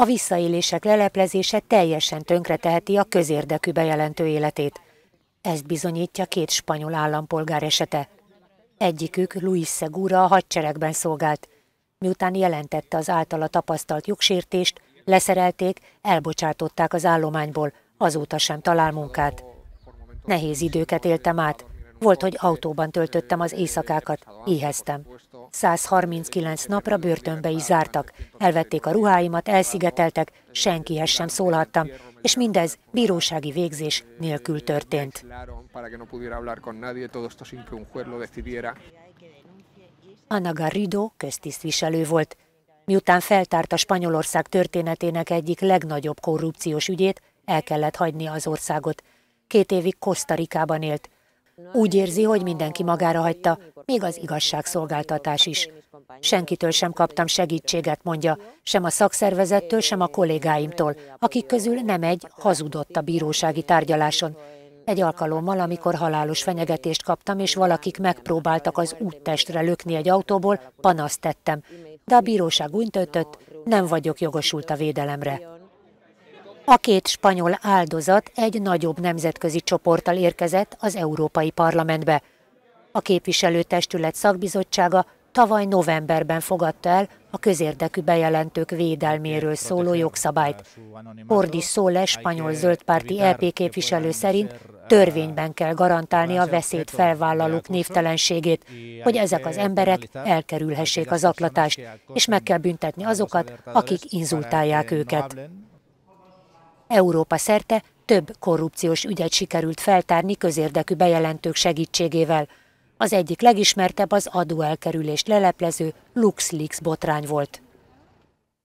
a visszaélések leleplezése teljesen tönkreteheti a közérdekű bejelentő életét. Ezt bizonyítja két spanyol állampolgár esete. Egyikük, Luis Segura a hadseregben szolgált. Miután jelentette az általa tapasztalt jogsértést, leszerelték, elbocsátották az állományból, azóta sem talál munkát. Nehéz időket éltem át, volt, hogy autóban töltöttem az éjszakákat, éheztem. 139 napra börtönbe is zártak, elvették a ruháimat, elszigeteltek, senkihez sem szólhattam, és mindez bírósági végzés nélkül történt. Anna Garrido köztisztviselő volt. Miután feltárta Spanyolország történetének egyik legnagyobb korrupciós ügyét, el kellett hagyni az országot. Két évig Kosztarikában élt, úgy érzi, hogy mindenki magára hagyta, még az igazságszolgáltatás is. Senkitől sem kaptam segítséget, mondja, sem a szakszervezettől, sem a kollégáimtól, akik közül nem egy hazudott a bírósági tárgyaláson. Egy alkalommal, amikor halálos fenyegetést kaptam, és valakik megpróbáltak az úttestre lökni egy autóból, panaszt tettem, de a bíróság úgy töltött, nem vagyok jogosult a védelemre. A két spanyol áldozat egy nagyobb nemzetközi csoporttal érkezett az Európai Parlamentbe. A képviselőtestület szakbizottsága tavaly novemberben fogadta el a közérdekű bejelentők védelméről szóló jogszabályt. Ordi Szóle, spanyol zöldpárti EP képviselő szerint törvényben kell garantálni a veszélyt felvállalók névtelenségét, hogy ezek az emberek elkerülhessék az atlatást, és meg kell büntetni azokat, akik inzultálják őket. Európa szerte több korrupciós ügyet sikerült feltárni közérdekű bejelentők segítségével. Az egyik legismertebb az adóelkerülést leleplező LuxLeaks botrány volt.